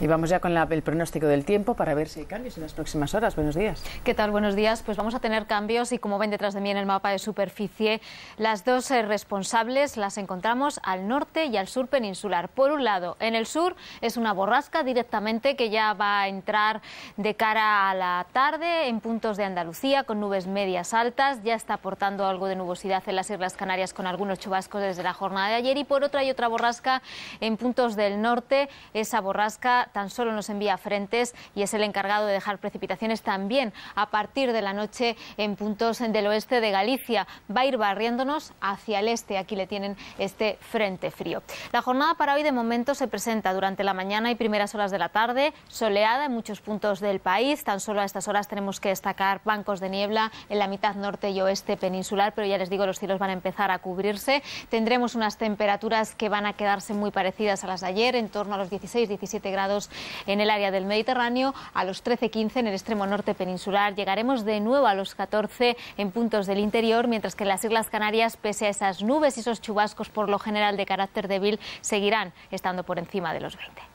Y vamos ya con la, el pronóstico del tiempo para ver si hay cambios en las próximas horas. Buenos días. ¿Qué tal? Buenos días. Pues vamos a tener cambios y como ven detrás de mí en el mapa de superficie, las dos eh, responsables las encontramos al norte y al sur peninsular. Por un lado, en el sur es una borrasca directamente que ya va a entrar de cara a la tarde en puntos de Andalucía con nubes medias altas. Ya está aportando algo de nubosidad en las Islas Canarias con algunos chubascos desde la jornada de ayer. Y por otra hay otra borrasca en puntos del norte. Esa borrasca tan solo nos envía frentes y es el encargado de dejar precipitaciones también a partir de la noche en puntos del oeste de Galicia. Va a ir barriéndonos hacia el este. Aquí le tienen este frente frío. La jornada para hoy de momento se presenta durante la mañana y primeras horas de la tarde, soleada en muchos puntos del país. Tan solo a estas horas tenemos que destacar bancos de niebla en la mitad norte y oeste peninsular, pero ya les digo, los cielos van a empezar a cubrirse. Tendremos unas temperaturas que van a quedarse muy parecidas a las de ayer, en torno a los 16-17 grados en el área del Mediterráneo, a los 13-15 en el extremo norte peninsular. Llegaremos de nuevo a los 14 en puntos del interior, mientras que en las Islas Canarias, pese a esas nubes y esos chubascos por lo general de carácter débil, seguirán estando por encima de los 20.